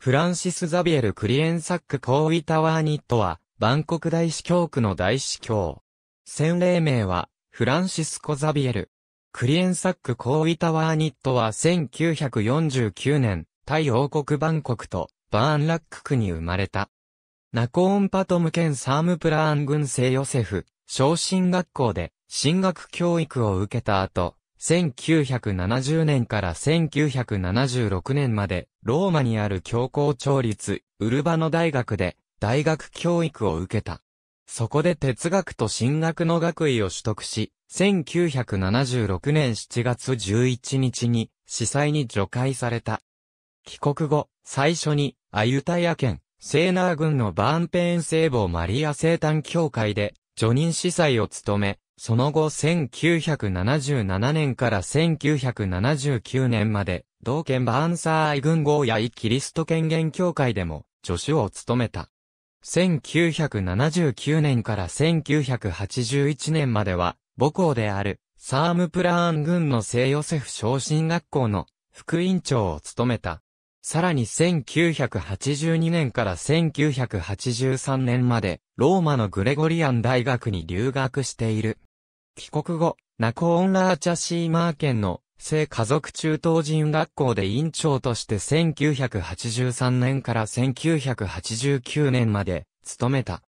フランシス・ザビエル・クリエンサック・コーウィタワーニットは、バンコク大司教区の大司教。洗礼名は、フランシスコ・ザビエル。クリエンサック・コーウィタワーニットは1949年、タイ王国バンコクと、バーンラック区に生まれた。ナコーンパトム県サームプラーン軍聖ヨセフ、昇進学校で、進学教育を受けた後、1970年から1976年まで、ローマにある教皇調律、ウルバノ大学で、大学教育を受けた。そこで哲学と進学の学位を取得し、1976年7月11日に、司祭に除外された。帰国後、最初に、アユタヤ県、セーナー郡のバーンペーン聖母マリア生誕教会で、助任司祭を務め、その後1977年から1979年まで、同県バーンサーイ軍号やイキリスト権限協会でも助手を務めた。1979年から1981年までは、母校である、サームプラーン軍の聖ヨセフ昇進学校の副院長を務めた。さらに1982年から1983年まで、ローマのグレゴリアン大学に留学している。帰国後、ナコーンラーチャシーマー県の、聖家族中東人学校で院長として1983年から1989年まで、務めた。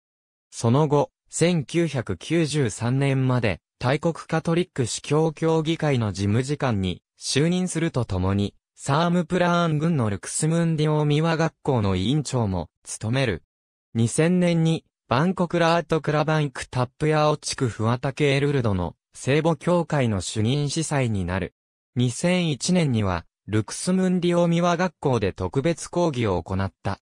その後、1993年まで、大国カトリック司教協議会の事務次官に、就任するとともに、サームプラーン軍のルクスムンディオミワ学校の委員長も、務める。2000年に、バンコクラートクラバンクタップヤオ地区フワタケエルルドの聖母教会の主任司祭になる。2001年には、ルクスムンディオミワ学校で特別講義を行った。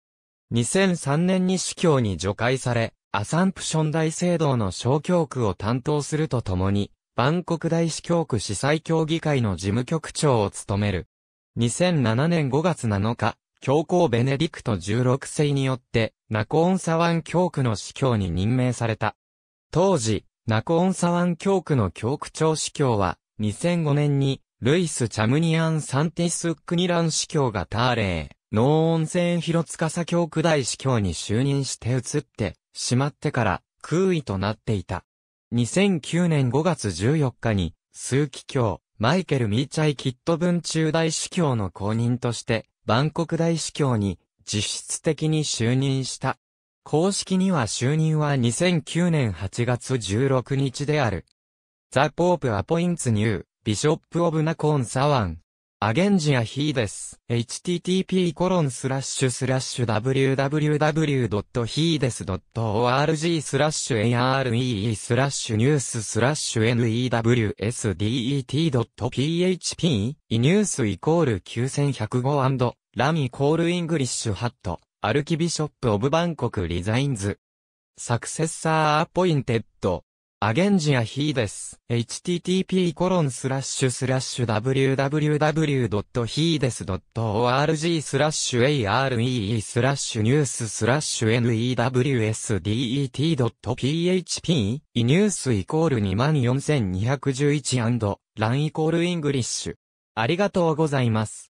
2003年に司教に除外され、アサンプション大聖堂の小教区を担当するとともに、バンコク大司教区司祭協議会の事務局長を務める。2007年5月7日、教皇ベネディクト16世によって、ナコオンサワン教区の司教に任命された。当時、ナコオンサワン教区の教区長司教は、2005年に、ルイス・チャムニアン・サンティス・クニラン司教がターレー、ノーヒ温泉広司教区大司教に就任して移って、しまってから、空位となっていた。2009年5月14日に、数機教、マイケル・ミーチャイ・キットブン中大司教の公認として、バンコク大司教に実質的に就任した。公式には就任は2009年8月16日である。ザ・ポープ・アポインツ・ニュー、ビショップ・オブ・ナコン・サワン。アゲンジア・ヒーです。http コロンスラッシュスラッシュ www.hides.org スラッシュ aree スラッシュニューススラッシュ newsdet.php イニュースイコール9105ラミコールイングリッシュハット、アルキビショップオブバンコクリザインズ。サクセッサーアポインテッド。アゲンジアヒーです。http コロンスラッシュスラッシュ www.hides.org スラッシュ aree スラッシュニューススラッシュ newsdet.php イニュースイコール 24211& ランイコールイングリッシュ。ありがとうございます。